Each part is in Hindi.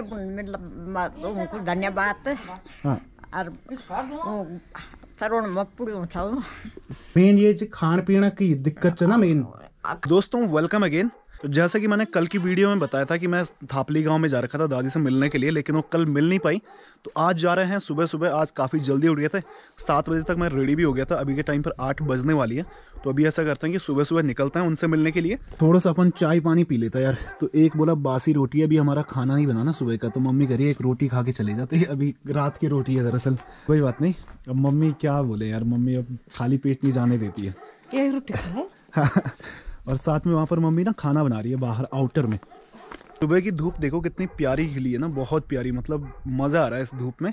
के मतलब उनको धन्यवाद हाँ। और मेन ये खान पीना की दिक्कत है ना मेन दोस्तों वेलकम अगेन तो जैसा कि मैंने कल की वीडियो में बताया था कि मैं थापली गांव में जा रखा था दादी से मिलने के लिए लेकिन वो कल मिल नहीं पाई तो आज जा रहे हैं सुबह सुबह आज काफ़ी जल्दी उठ गए थे सात बजे तक मैं रेडी भी हो गया था अभी के टाइम पर आठ बजने वाली है तो अभी ऐसा करते हैं कि सुबह सुबह निकलते हैं उनसे मिलने के लिए थोड़ा सा अपन चाय पानी पी लेता यार तो एक बोला बासी रोटी अभी हमारा खाना नहीं बनाना सुबह का तो मम्मी करिए एक रोटी खा के चले जाते अभी रात की रोटी है दरअसल कोई बात नहीं अब मम्मी क्या बोले यार मम्मी अब खाली पेट नहीं जाने देती है और साथ में वहाँ पर मम्मी ना खाना बना रही है बाहर आउटर में सुबह की धूप देखो कितनी प्यारी खिली है ना बहुत प्यारी मतलब मज़ा आ रहा है इस धूप में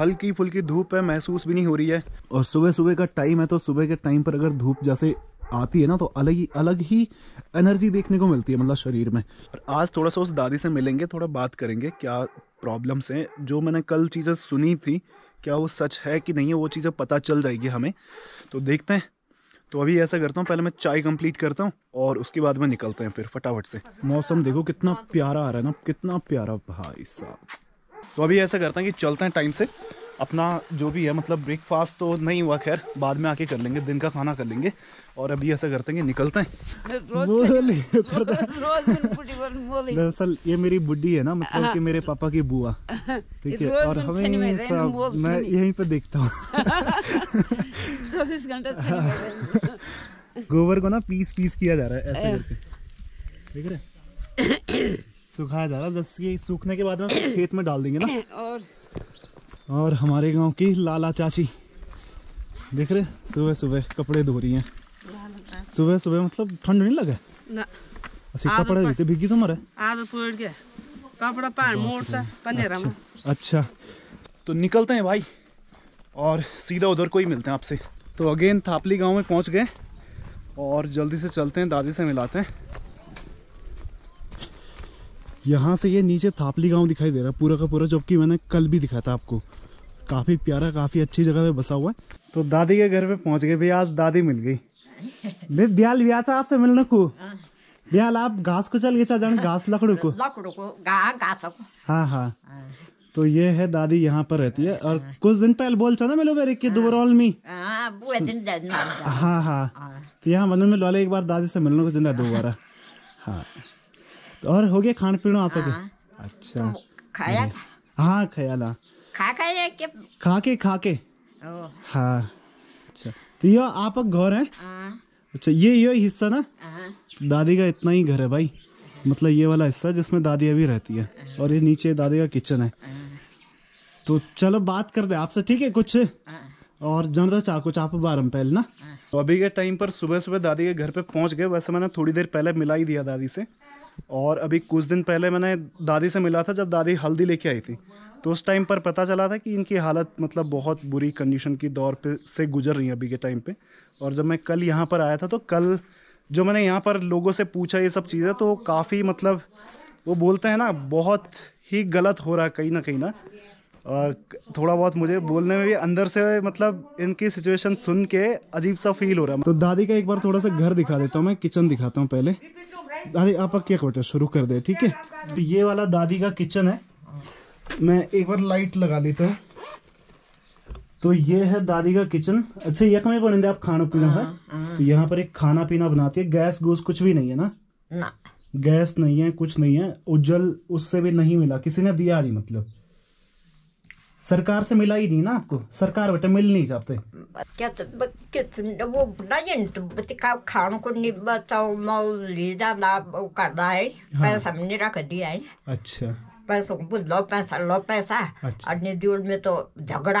हल्की फुल्की धूप है महसूस भी नहीं हो रही है और सुबह सुबह का टाइम है तो सुबह के टाइम पर अगर धूप जैसे आती है ना तो अलग ही अलग ही एनर्जी देखने को मिलती है मतलब शरीर में और आज थोड़ा सा उस दादी से मिलेंगे थोड़ा बात करेंगे क्या प्रॉब्लम्स हैं जो मैंने कल चीज़ें सुनी थी क्या वो सच है कि नहीं है वो चीज़ें पता चल जाएगी हमें तो देखते हैं तो अभी ऐसा करता हूँ पहले मैं चाय कंप्लीट करता हूँ और उसके बाद में निकलते हैं फिर फटाफट से मौसम देखो कितना प्यारा आ रहा है ना कितना प्यारा भाई साहब तो अभी ऐसा करता हैं कि चलते हैं टाइम से अपना जो भी है मतलब ब्रेकफास्ट तो नहीं हुआ खैर बाद में आके कर लेंगे दिन का खाना कर लेंगे और अभी ऐसा करते हैं कि निकलते हैं दरअसल ये मेरी बुढ़ी है ना मतलब कि मेरे पापा की बुआ ठीक है और हमें मैं यहीं पे देखता हूँ चौबीस घंटा गोबर को ना पीस पीस किया जा रहा है ऐसे करके देख रहे सुखाया जा रहा है जैसे सूखने के बाद में खेत में डाल देंगे ना और और हमारे गांव की लाला चाची देख रहे सुबह सुबह कपड़े धो रही हैं सुबह सुबह मतलब ठंड नहीं लगा ना कपड़े देते भिगी तुम्हारे आदत पड़ गया कपड़ा पान मोड़ सा पनेरा अच्छा, अच्छा तो निकलते हैं भाई और सीधा उधर को ही मिलते हैं आपसे तो अगेन थापली गांव में पहुंच गए और जल्दी से चलते हैं दादी से मिलाते हैं यहां से ये नीचे थापली गांव दिखाई दे रहा है पूरा का पूरा जबकि मैंने कल भी दिखाया था आपको काफ़ी प्यारा काफ़ी अच्छी जगह पे बसा हुआ है तो दादी के घर पे पहुंच गए भैया आज दादी मिल गई मैं ब्याल ब्याह आपसे मिलने को ब्याल आप घास को चल गए घास लकड़ू को लकड़ू को घास हाँ हाँ, हाँ। तो ये है दादी यहाँ पर रहती है और हाँ। कुछ दिन पहले बोल चाहता मैं लोग मी हाँ हाँ तो यहाँ मदन में लॉले एक बार दादी से मिलने को जिंदा दोबारा हाँ तो और हो गया खान पीना आप हाँ। अच्छा तो खाया हाँ ख्याला खा खाया खा के खा के हाँ अच्छा। तो ये आप घर है हाँ। अच्छा ये ये हिस्सा ना दादी का इतना ही घर है भाई मतलब ये वाला हिस्सा जिसमें दादी अभी रहती है और ये नीचे दादी का किचन है तो चलो बात कर दे आपसे ठीक है कुछ और जनता कुछ आप बारम पहले ना तो अभी के टाइम पर सुबह सुबह दादी के घर पे पहुंच गए वैसे मैंने थोड़ी देर पहले मिला ही दिया दादी से और अभी कुछ दिन पहले मैंने दादी से मिला था जब दादी हल्दी लेके आई थी तो उस टाइम पर पता चला था कि इनकी हालत मतलब बहुत बुरी कंडीशन की दौर पे से गुजर रही है अभी के टाइम पे और जब मैं कल यहाँ पर आया था तो कल जो मैंने यहाँ पर लोगों से पूछा ये सब चीज़ें तो काफ़ी मतलब वो बोलते हैं ना बहुत ही गलत हो रहा है कहीं ना कहीं ना थोड़ा बहुत मुझे बोलने में भी अंदर से मतलब इनकी सिचुएशन सुन के अजीब सा फील हो रहा है तो दादी का एक बार थोड़ा सा घर दिखा देता हूँ मैं किचन दिखाता हूँ पहले दादी आप क्या बेटा शुरू कर दे ठीक है तो ये वाला दादी का किचन है मैं एक बार लाइट लगा लेता हूँ तो ये है दादी का किचन अच्छा यक में बने आप खाना पीना है हाँ, हाँ। तो यहाँ पर एक खाना पीना बनाती है गैस गुस कुछ भी नहीं है ना, गैस नहीं है कुछ नहीं है उज्जवल उससे भी नहीं मिला किसी ने दिया नहीं मतलब सरकार से मिला ही नहीं ना आपको सरकार बेटा मिल नहीं जाते तो तो हाँ। अच्छा पैसों को लो पैसा लो पैसा अच्छा। और में तो झगड़ा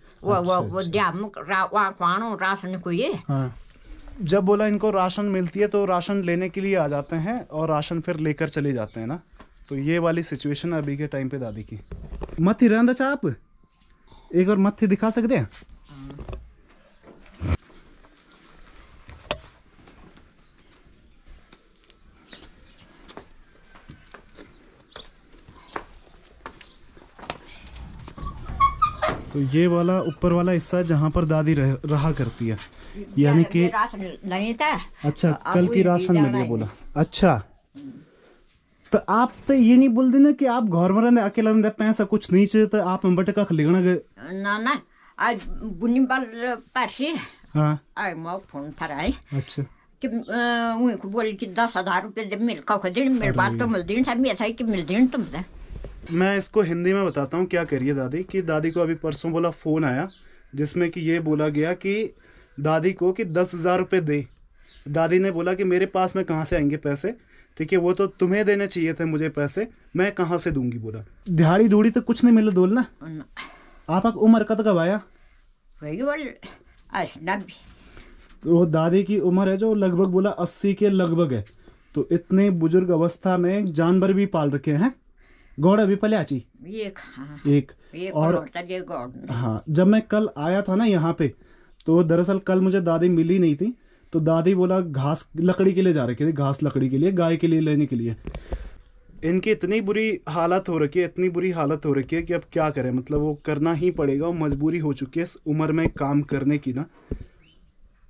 वो वो अच्छा, वो अच्छा। राशन को ये हाँ। जब बोला इनको राशन मिलती है तो राशन लेने के लिए आ जाते हैं और राशन फिर लेकर चले जाते हैं ना तो ये वाली सिचुएशन अभी के टाइम पे दादी की मत ही रहता चाप एक और मत दिखा सकते हैं तो ये वाला ऊपर वाला हिस्सा जहाँ पर दादी रह, रहा करती है यानी कि अच्छा कल की राशन मिली बोला अच्छा तो आप तो ये नहीं बोल देना कि आप घर में रहने अकेला रहने पैसा कुछ नहीं चाहिए तो आप बटे का लेना गए ना ना आज बुनी बाल पासी हाँ आई मो फोन पर आई अच्छा कि वो बोल कि दस हजार रुपये दे मिल का खुद मिल बात तो मिल दिन था मैं था कि मिल दिन तुम था मैं इसको हिंदी में बताता हूँ क्या करिए दादी कि दादी को अभी परसों बोला फ़ोन आया जिसमें कि ये बोला गया कि दादी को कि दस हज़ार रुपये दे दादी ने बोला कि मेरे पास में कहाँ से आएंगे पैसे ठीक है वो तो तुम्हें देने चाहिए थे मुझे पैसे मैं कहाँ से दूंगी बोला दिहाड़ी दूड़ी तो कुछ नहीं मिले दोल ना आप उम्र कद कब आया तो, तो दादी की उम्र है जो लगभग बोला अस्सी के लगभग है तो इतने बुजुर्ग अवस्था में जानवर भी पाल रखे हैं गौड़ अभी पहले आची एक हाँ, हाँ, एक, एक और हाँ जब मैं कल आया था ना यहाँ पे तो दरअसल कल मुझे दादी मिली नहीं थी तो दादी बोला घास लकड़ी के लिए जा रखे थे घास लकड़ी के लिए गाय के लिए लेने के लिए इनकी इतनी बुरी हालत हो रखी है इतनी बुरी हालत हो रखी है कि अब क्या करें मतलब वो करना ही पड़ेगा वो मजबूरी हो चुकी है इस उम्र में काम करने की ना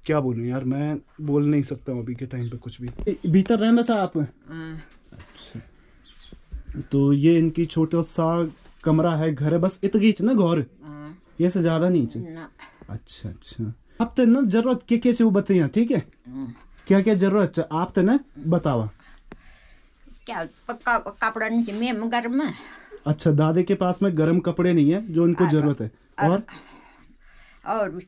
क्या बोलूँ यार मैं बोल नहीं सकता हूँ अभी के टाइम पे कुछ भी भीतर रहना चाह आप हाँ। अच्छा तो ये इनकी छोटा सा कमरा है घर है बस इतगीच ना घर हाँ। ये से ज्यादा नीचे अच्छा अच्छा आप तो ना जरूरत के के से वो बताइए ठीक है हम्म। क्या क्या जरूरत आप तो ना बतावा क्या पक्का कपड़ा नहीं मैं गर्म है अच्छा दादे के पास में गर्म कपड़े नहीं है जो उनको जरूरत है और और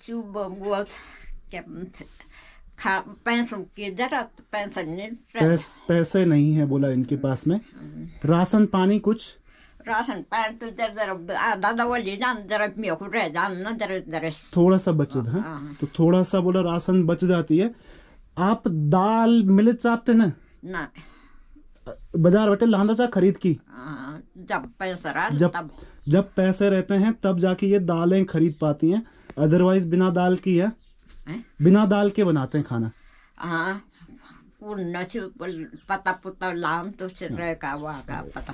पैसों की जरूरत पेंशन नहीं पैसे नहीं है बोला इनके पास में राशन पानी कुछ राशन पानी तो जर जरा दादा ले जान जरा मेरे को रह जान ना जरा जरा थोड़ा सा बचत है हाँ, हाँ? हाँ। तो थोड़ा सा बोला राशन बच जाती है आप दाल मिले चाहते ना ना बाजार बटे लांदा चा खरीद की जब पैसा जब जब पैसे रहते हैं तब जाके ये दालें खरीद पाती हैं अदरवाइज बिना दाल की है बिना दाल के बनाते हैं खाना हाँ पता पुता लाम तो हाँ। पता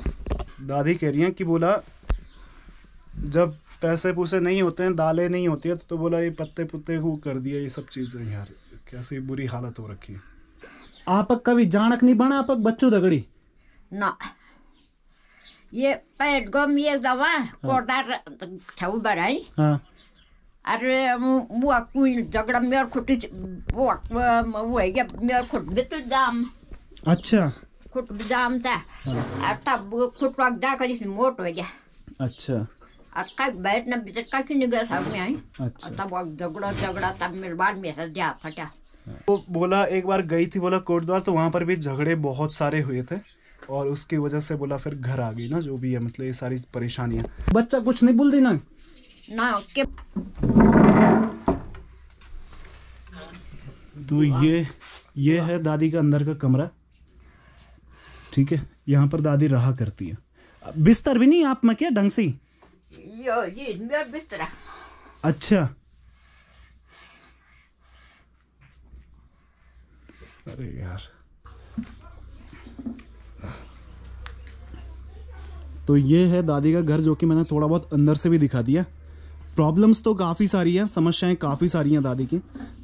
दादी कह रही हैं कि बोला जब पैसे पूसे नहीं होते हैं दालें नहीं होती है तो, बोला ये पत्ते पुत्ते को कर दिया ये सब चीज़ें यार कैसी बुरी हालत हो रखी आपक कभी जानक नहीं बना आपक बच्चों दगड़ी ना ये पेट गम ये दवा हाँ। कोडा छऊ बराई हाँ अरे वो झगड़ा मेरे खुटी वो वो है क्या मेरे खुट भी तो दाम अच्छा खुट भी दाम था हाँ। तब खुट वाक दा कर मोट हो गया अच्छा बैठ ना भीतर तो का क्यों निकल सब में आई अच्छा तब वो झगड़ा झगड़ा तब मेरे बाद में सर जा फटा वो बोला एक बार गई थी बोला कोटद्वार तो वहाँ पर भी झगड़े बहुत सारे हुए थे और उसकी वजह से बोला फिर घर आ गई ना जो भी है मतलब ये सारी परेशानियाँ बच्चा कुछ नहीं बोल दी ना के तो ये ये है दादी का अंदर का कमरा ठीक है यहाँ पर दादी रहा करती है बिस्तर भी नहीं आप में क्या ढंग से अच्छा अरे यार तो ये है दादी का घर जो कि मैंने थोड़ा बहुत अंदर से भी दिखा दिया प्रॉब्लम्स तो काफ़ी सारी हैं समस्याएं काफ़ी सारी हैं दादी की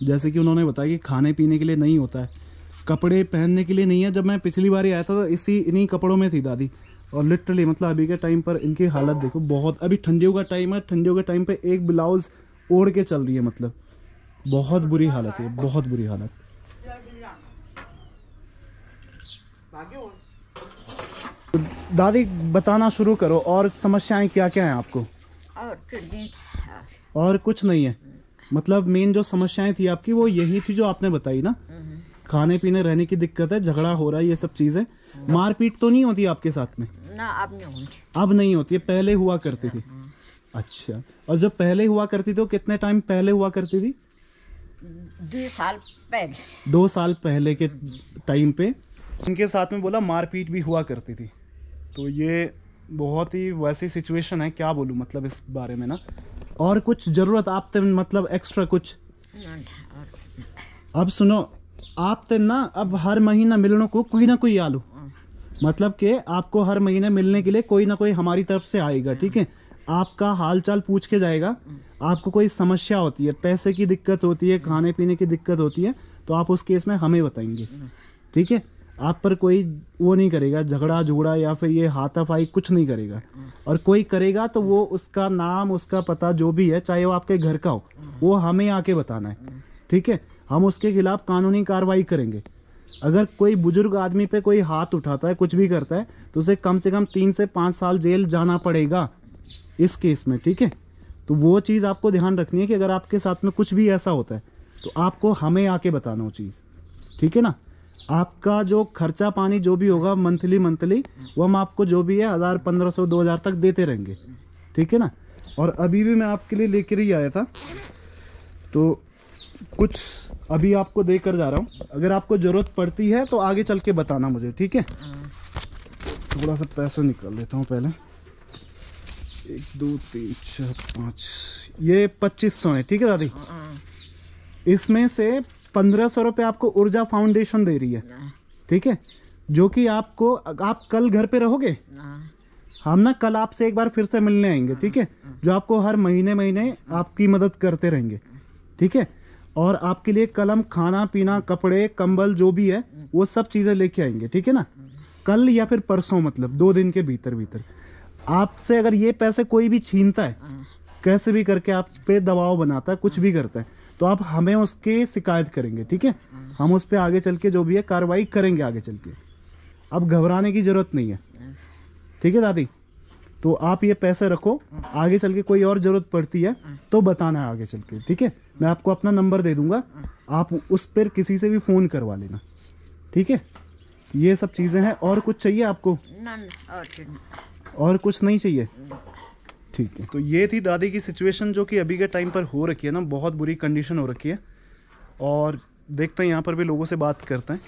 जैसे कि उन्होंने बताया कि खाने पीने के लिए नहीं होता है कपड़े पहनने के लिए नहीं है जब मैं पिछली बार आया था तो इसी इन्हीं कपड़ों में थी दादी और लिटरली मतलब अभी के टाइम पर इनकी हालत देखो बहुत अभी ठंडियों का टाइम है ठंडियों के टाइम पर एक ब्लाउज़ ओढ़ के चल रही है मतलब बहुत बुरी हालत है बहुत बुरी हालत दादी बताना शुरू करो और समस्याएं क्या क्या हैं आपको और और कुछ नहीं है मतलब मेन जो समस्याएं थी आपकी वो यही थी जो आपने बताई ना खाने पीने रहने की दिक्कत है झगड़ा हो रहा है ये सब चीजें मारपीट तो नहीं होती आपके साथ में ना अब नहीं होती अब नहीं होती पहले हुआ करती थी अच्छा और जब पहले हुआ करती थी तो कितने टाइम पहले हुआ करती थी दो साल पहले दो साल पहले के टाइम पे उनके साथ में बोला मारपीट भी हुआ करती थी तो ये बहुत ही वैसी सिचुएशन है क्या बोलूँ मतलब इस बारे में ना और कुछ ज़रूरत आप ते मतलब एक्स्ट्रा कुछ अब सुनो आप ते ना अब हर महीना मिलने को कोई ना कोई आलू मतलब के आपको हर महीने मिलने के लिए कोई ना कोई हमारी तरफ से आएगा ठीक है आपका हाल चाल पूछ के जाएगा आपको कोई समस्या होती है पैसे की दिक्कत होती है खाने पीने की दिक्कत होती है तो आप उस केस में हमें बताएंगे ठीक है आप पर कोई वो नहीं करेगा झगड़ा झुगड़ा या फिर ये हाथाफाई कुछ नहीं करेगा और कोई करेगा तो वो उसका नाम उसका पता जो भी है चाहे वो आपके घर का हो वो हमें आके बताना है ठीक है हम उसके खिलाफ कानूनी कार्रवाई करेंगे अगर कोई बुजुर्ग आदमी पे कोई हाथ उठाता है कुछ भी करता है तो उसे कम से कम तीन से पाँच साल जेल जाना पड़ेगा इस केस में ठीक है तो वो चीज़ आपको ध्यान रखनी है कि अगर आपके साथ में कुछ भी ऐसा होता है तो आपको हमें आके बताना वो चीज़ ठीक है ना आपका जो खर्चा पानी जो भी होगा मंथली मंथली वो हम आपको जो भी है हज़ार पंद्रह सौ दो हज़ार तक देते रहेंगे ठीक है ना और अभी भी मैं आपके लिए लेकर ही आया था तो कुछ अभी आपको देकर जा रहा हूँ अगर आपको ज़रूरत पड़ती है तो आगे चल के बताना मुझे ठीक है थोड़ा सा पैसा निकाल लेता हूँ पहले एक दो तीन चार पाँच ये पच्चीस सौ है ठीक है दादी हाँ, हाँ। इसमें से पंद्रह सौ रुपये आपको ऊर्जा फाउंडेशन दे रही है ठीक है जो कि आपको आप कल घर पे रहोगे हम ना कल आपसे एक बार फिर से मिलने आएंगे हाँ, ठीक है हाँ। जो आपको हर महीने महीने आपकी मदद करते रहेंगे ठीक है और आपके लिए कल हम खाना पीना कपड़े कंबल जो भी है हाँ। वो सब चीज़ें लेके आएंगे ठीक है ना कल या फिर परसों मतलब दो दिन के भीतर भीतर आपसे अगर ये पैसे कोई भी छीनता है कैसे भी करके आप पे दबाव बनाता है कुछ भी करता है तो आप हमें उसके शिकायत करेंगे ठीक है हम उस पर आगे चल के जो भी है कार्रवाई करेंगे आगे चल के अब घबराने की ज़रूरत नहीं है ठीक है दादी तो आप ये पैसे रखो आगे चल के कोई और ज़रूरत पड़ती है तो बताना है आगे चल के ठीक है मैं आपको अपना नंबर दे दूंगा आप उस पर किसी से भी फ़ोन करवा लेना ठीक है ये सब चीज़ें हैं और कुछ चाहिए आपको और कुछ नहीं चाहिए ठीक है तो ये थी दादी की सिचुएशन जो कि अभी के टाइम पर हो रखी है ना बहुत बुरी कंडीशन हो रखी है और देखते हैं यहाँ पर भी लोगों से बात करते हैं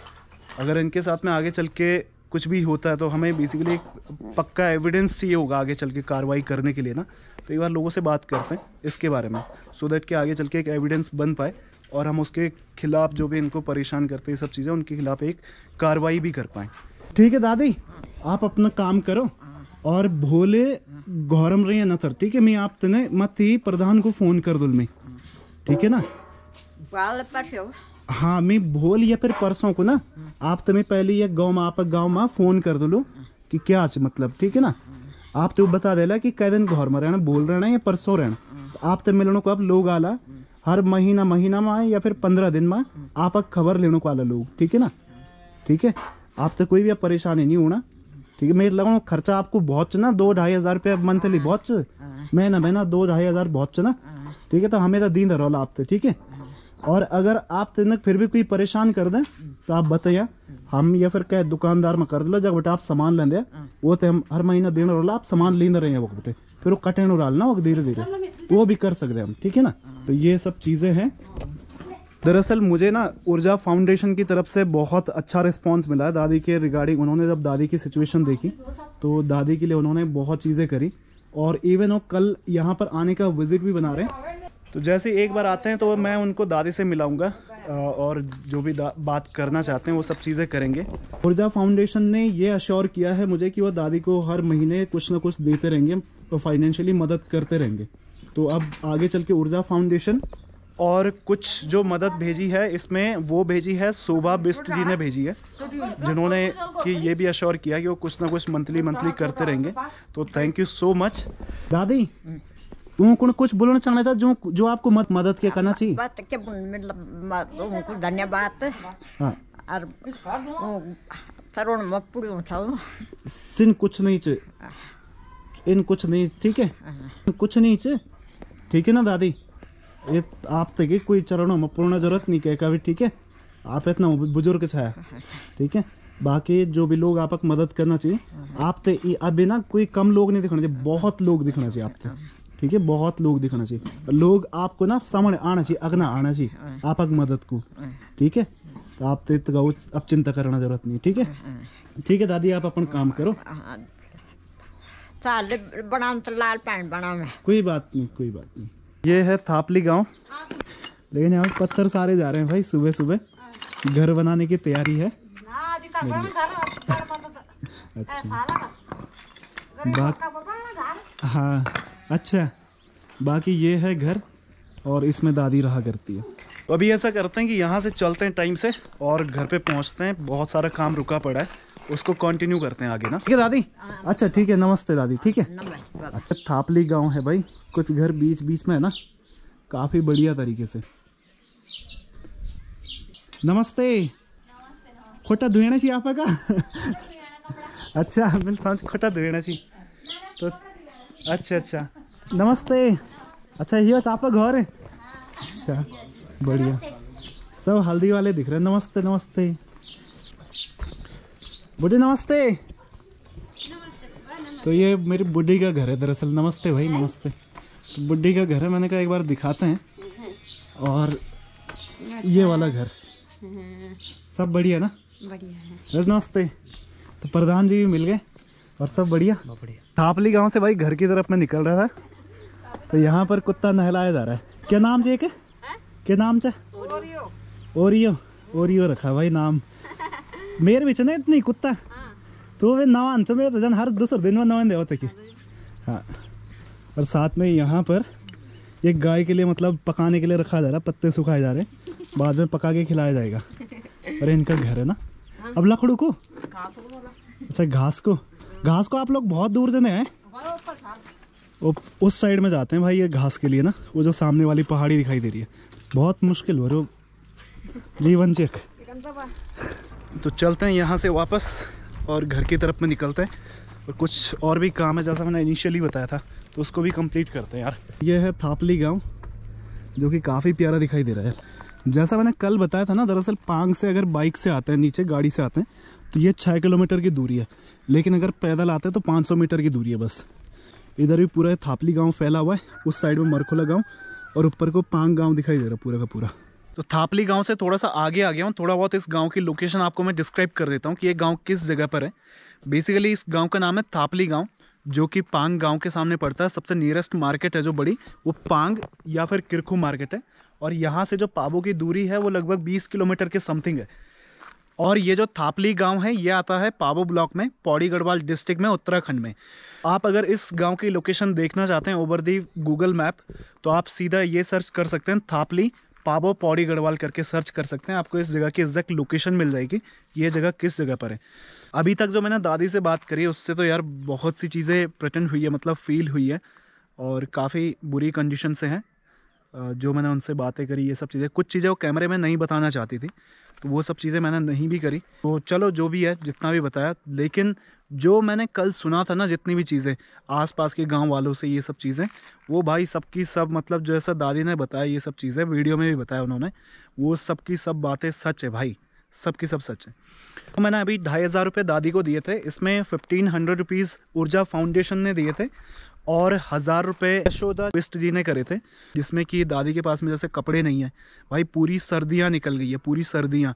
अगर इनके साथ में आगे चल के कुछ भी होता है तो हमें बेसिकली एक पक्का एविडेंस चाहिए होगा आगे चल के कार्रवाई करने के लिए ना तो एक बार लोगों से बात करते हैं इसके बारे में सो so दैट कि आगे चल के एक एविडेंस बन पाए और हम उसके खिलाफ जो भी इनको परेशान करते हैं सब चीज़ें उनके खिलाफ एक कार्रवाई भी कर पाएँ ठीक है दादी आप अपना काम करो और भोले गौरम रही ना तर ठीक है मैं आप तने मत ही प्रधान को फोन कर दूल मैं ठीक है ना हाँ मैं भोल या फिर परसों को ना आप मैं पहले ये गाँव में आप गाँव में फोन कर दूलू कि क्या आज मतलब ठीक है ना आप तो बता देला कि कई दिन घर में रहना बोल रहना या परसों रहना तो आप तो मिलने को आप लोग आला हर महीना महीना में या फिर पंद्रह दिन में आप खबर लेने को आला लोग ठीक है ना ठीक है आप तो कोई भी परेशानी नहीं होना ठीक है मैं लगा खर्चा आपको बहुत चुना दो ढाई हजार रुपया मंथली हाँ, बहुत हाँ। महीना महीना दो ढाई हजार बहुत चुना हाँ। ठीक है तो तो दीन रोला आपसे ठीक है और अगर आप तक फिर भी कोई परेशान कर दें तो आप बताइए हम या फिर कह दुकानदार में कर लो जब बेटा आप सामान लें दे वो तो हम हर महीना दिन रोला आप सामान ले रहे हैं वो बेटे फिर वो कटे ना वो धीरे धीरे वो भी कर सकते हम ठीक है ना तो ये सब चीज़ें हैं दरअसल मुझे ना ऊर्जा फाउंडेशन की तरफ से बहुत अच्छा रिस्पांस मिला है दादी के रिगार्डिंग उन्होंने जब दादी की सिचुएशन देखी तो दादी के लिए उन्होंने बहुत चीज़ें करी और इवन वो कल यहाँ पर आने का विज़िट भी बना रहे हैं तो जैसे एक बार आते हैं तो मैं उनको दादी से मिलाऊंगा और जो भी बात करना चाहते हैं वो सब चीज़ें करेंगे ऊर्जा फाउंडेशन ने ये अश्योर किया है मुझे कि वो दादी को हर महीने कुछ ना कुछ देते रहेंगे और तो फाइनेंशियली मदद करते रहेंगे तो अब आगे चल के ऊर्जा फाउंडेशन और कुछ जो मदद भेजी है इसमें वो भेजी है शोभा बिस्ट जी ने भेजी है जिन्होंने कि ये भी अश्योर किया कि वो कुछ ना कुछ मंथली मंथली करते रहेंगे तो थैंक यू सो मच दादी तू कुछ बोलना चाहना था जो जो आपको मत मदद के करना चाहिए मतलब धन्यवाद हाँ। और था सिन कुछ नहीं च इन कुछ नहीं ठीक है हाँ। कुछ नहीं च ठीक है ना दादी ಏತ್ कोई चरणों में पूर्ण जरूरत नहीं कह कभी ठीक है आप इतना बुजुर्ग सा है ठीक है बाकी जो भी लोग आपक मदद करना चाहिए आप ते तो अभी ना कोई कम लोग नहीं दिखाना चाहिए बहुत लोग दिखाना चाहिए आपको ठीक है बहुत लोग दिखाना चाहिए लोग आपको ना सामने आना चाहिए अगना आना चाहिए आपक मदद को ठीक है तो आप ते तो अब चिंता करना जरूरत नहीं ठीक है ठीक है दादी आप अपन काम करो लाल पैंट बना कोई बात नहीं कोई बात नहीं ये है थापली गांव लेकिन यहाँ पत्थर सारे जा रहे हैं भाई सुबह सुबह घर बनाने की तैयारी है अच्छा हाँ अच्छा बाकी ये है घर और इसमें दादी रहा करती है तो अभी ऐसा करते हैं कि यहाँ से चलते हैं टाइम से और घर पे पहुँचते हैं बहुत सारा काम रुका पड़ा है उसको कंटिन्यू करते हैं आगे ना ठीक है दादी अच्छा ठीक है नमस्ते दादी ठीक है अच्छा थापली गांव है भाई कुछ घर बीच बीच में है ना काफ़ी बढ़िया तरीके से नमस्ते खोटा धुएना चाहिए आपका अच्छा मिल सांस खोटा धुएना चाहिए तो अच्छा अच्छा नमस्ते अच्छा ये आपका घर है अच्छा बढ़िया सब हल्दी वाले दिख रहे हैं नमस्ते नमस्ते बुढ़ी नमस्ते तो ये मेरी बुढ़ी का घर है दरअसल नमस्ते भाई नमस्ते तो बुढ़ी का घर है मैंने कहा एक बार दिखाते हैं और ये वाला घर सब बढ़िया ना बढ़िया है नमस्ते तो प्रधान जी भी मिल गए और सब बढ़िया ठापली गांव से भाई घर की तरफ मैं निकल रहा था तो यहाँ पर कुत्ता नहलाया जा रहा है क्या नाम चाहिए एक हाँ? क्या नाम चाहिए ओरियो ओरियो रखा भाई नाम मेरे बीच ना इतनी कुत्ता हाँ। तो वे नवा मेरे तो जान हर दूसरे दिन में नवन देवत की हाँ और साथ में यहाँ पर एक गाय के लिए मतलब पकाने के लिए रखा जा रहा पत्ते सुखाए जा रहे बाद में पका के खिलाया जाएगा अरे इनका घर है ना हाँ। अब लकड़ू को अच्छा घास को घास को आप लोग बहुत दूर से नहीं आए हाँ, उस साइड में जाते हैं भाई ये घास के लिए ना वो जो सामने वाली पहाड़ी दिखाई दे रही है बहुत मुश्किल हो रही जीवन चेक तो चलते हैं यहाँ से वापस और घर की तरफ में निकलते हैं और कुछ और भी काम है जैसा मैंने इनिशियली बताया था तो उसको भी कंप्लीट करते हैं यार ये है थापली गांव जो कि काफ़ी प्यारा दिखाई दे रहा है जैसा मैंने कल बताया था ना दरअसल पांग से अगर बाइक से आते हैं नीचे गाड़ी से आते हैं तो ये छः किलोमीटर की दूरी है लेकिन अगर पैदल आते हैं तो पाँच मीटर की दूरी है बस इधर भी पूरा थापली गाँव फैला हुआ है उस साइड में मरखोला गाँव और ऊपर को पांग गाँव दिखाई दे रहा है पूरा का पूरा तो थापली गांव से थोड़ा सा आगे आ गया हूँ थोड़ा बहुत इस गांव की लोकेशन आपको मैं डिस्क्राइब कर देता हूँ कि ये गांव किस जगह पर है बेसिकली इस गांव का नाम है थापली गांव जो कि पांग गांव के सामने पड़ता है सबसे नियरेस्ट मार्केट है जो बड़ी वो पांग या फिर किरखू मार्केट है और यहाँ से जो पाबो की दूरी है वो लगभग बीस किलोमीटर के समथिंग है और ये जो थापली गांव है ये आता है पाबो ब्लॉक में पौड़ी गढ़वाल डिस्ट्रिक्ट में उत्तराखंड में आप अगर इस गांव की लोकेशन देखना चाहते हैं ओवर दी गूगल मैप तो आप सीधा ये सर्च कर सकते हैं थापली पाबो पौड़ी गढ़वाल करके सर्च कर सकते हैं आपको इस जगह की एग्जैक्ट लोकेशन मिल जाएगी ये जगह किस जगह पर है अभी तक जो मैंने दादी से बात करी उससे तो यार बहुत सी चीज़ें प्रटेंड हुई है मतलब फील हुई है और काफ़ी बुरी कंडीशन से हैं जो मैंने उनसे बातें करी ये सब चीज़ें कुछ चीज़ें वो कैमरे में नहीं बताना चाहती थी तो वो सब चीज़ें मैंने नहीं भी करी तो चलो जो भी है जितना भी बताया लेकिन जो मैंने कल सुना था ना जितनी भी चीज़ें आसपास के गांव वालों से ये सब चीज़ें वो भाई सबकी सब मतलब जैसा दादी ने बताया ये सब चीज़ें वीडियो में भी बताया उन्होंने वो सबकी सब बातें सच है भाई सबकी सब सच है तो मैंने अभी ढाई हज़ार रुपये दादी को दिए थे इसमें fifteen hundred rupees Urja foundation ने दिए थे और हज़ार रुपये यशोदा ट्विस्ट जी ने करे थे जिसमें कि दादी के पास में जैसे कपड़े नहीं है भाई पूरी सर्दियाँ निकल गई है पूरी सर्दियाँ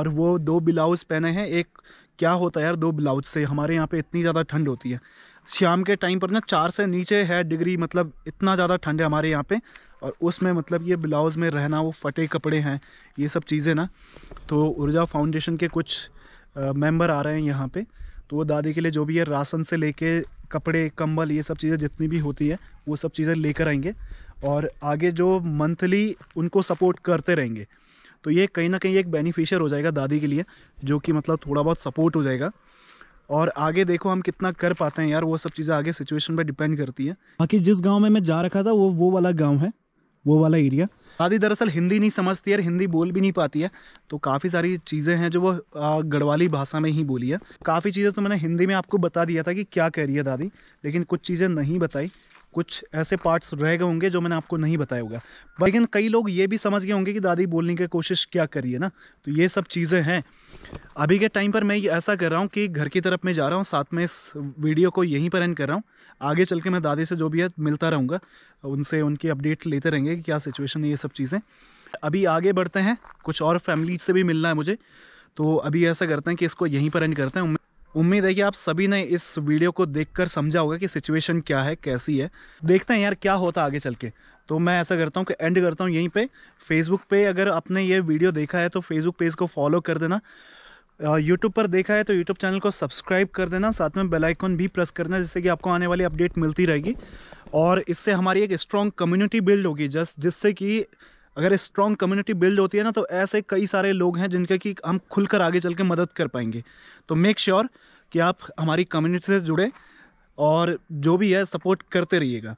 और वो दो ब्लाउज़ पहने हैं एक क्या होता है यार दो ब्लाउज से हमारे यहाँ पे इतनी ज़्यादा ठंड होती है शाम के टाइम पर ना चार से नीचे है डिग्री मतलब इतना ज़्यादा ठंड है हमारे यहाँ पे और उसमें मतलब ये ब्लाउज़ में रहना वो फटे कपड़े हैं ये सब चीज़ें ना तो ऊर्जा फाउंडेशन के कुछ मेंबर आ रहे हैं यहाँ पे तो वो दादी के लिए जो भी है राशन से लेके कपड़े कंबल ये सब चीज़ें जितनी भी होती हैं वो सब चीज़ें लेकर आएंगे और आगे जो मंथली उनको सपोर्ट करते रहेंगे तो ये कहीं ना कहीं एक बेनिफिशियर हो जाएगा दादी के लिए जो कि मतलब थोड़ा बहुत सपोर्ट हो जाएगा और आगे देखो हम कितना कर पाते हैं यार वो सब चीज़ें आगे सिचुएशन पर डिपेंड करती है बाकी जिस गाँव में मैं जा रखा था वो वो वाला गाँव है वो वाला एरिया दादी दरअसल हिंदी नहीं समझती है हिंदी बोल भी नहीं पाती है तो काफ़ी सारी चीज़ें हैं जो वो गढ़वाली भाषा में ही बोली है काफ़ी चीज़ें तो मैंने हिंदी में आपको बता दिया था कि क्या कह रही है दादी लेकिन कुछ चीज़ें नहीं बताई कुछ ऐसे पार्ट्स रह गए होंगे जो मैंने आपको नहीं बताया होगा लेकिन कई लोग ये भी समझ गए होंगे कि दादी बोलने की कोशिश क्या करिए है ना तो ये सब चीज़ें हैं अभी के टाइम पर मैं ऐसा कर रहा हूँ कि घर की तरफ में जा रहा हूँ साथ में इस वीडियो को यहीं पर एंड कर रहा हूँ आगे चल के मैं दादी से जो भी है मिलता रहूँगा उनसे उनकी अपडेट लेते रहेंगे कि क्या सिचुएशन है ये सब चीज़ें अभी आगे बढ़ते हैं कुछ और फैमिली से भी मिलना है मुझे तो अभी ऐसा करते हैं कि इसको यहीं पर एंड करते हैं उम्मीद है कि आप सभी ने इस वीडियो को देखकर समझा होगा कि सिचुएशन क्या है कैसी है देखते हैं यार क्या होता आगे चल के तो मैं ऐसा करता हूँ कि एंड करता हूँ यहीं पे फेसबुक पे अगर आपने ये वीडियो देखा है तो फेसबुक पेज को फॉलो कर देना यूट्यूब पर देखा है तो यूट्यूब चैनल को सब्सक्राइब कर देना साथ में बेल आइकन भी प्रेस करना जिससे कि आपको आने वाली अपडेट मिलती रहेगी और इससे हमारी एक स्ट्रॉन्ग कम्युनिटी बिल्ड होगी जस्ट जिससे कि अगर स्ट्रॉन्ग कम्युनिटी बिल्ड होती है ना तो ऐसे कई सारे लोग हैं जिनके कि हम खुलकर आगे चल के मदद कर पाएंगे तो मेक श्योर sure कि आप हमारी कम्युनिटी से जुड़े और जो भी है सपोर्ट करते रहिएगा